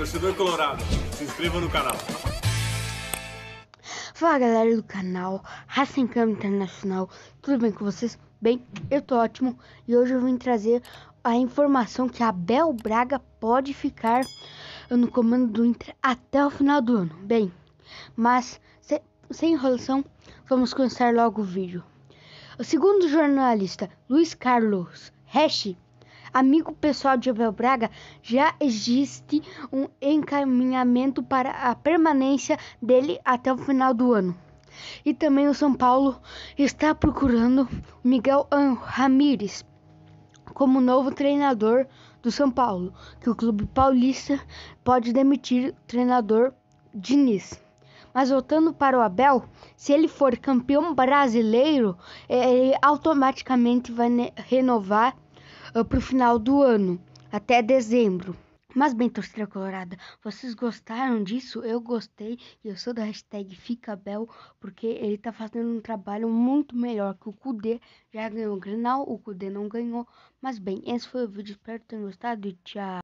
Torcedor Colorado, se inscreva no canal. Fala galera do canal Câmara Internacional, tudo bem com vocês? Bem, eu tô ótimo e hoje eu vim trazer a informação que a Bel Braga pode ficar no comando do Inter até o final do ano. Bem, mas se, sem enrolação, vamos começar logo o vídeo. O segundo jornalista Luiz Carlos Hash Amigo pessoal de Abel Braga, já existe um encaminhamento para a permanência dele até o final do ano. E também o São Paulo está procurando Miguel Ramírez como novo treinador do São Paulo, que o clube paulista pode demitir o treinador Diniz. Mas voltando para o Abel, se ele for campeão brasileiro, ele automaticamente vai renovar eh, para o final do ano, até dezembro. Mas bem, torcida colorada, vocês gostaram disso? Eu gostei e eu sou da hashtag FicaBel, porque ele tá fazendo um trabalho muito melhor que o Kudê. Já ganhou o Grenal, o Kudê não ganhou. Mas bem, esse foi o vídeo, espero que tenham gostado e tchau!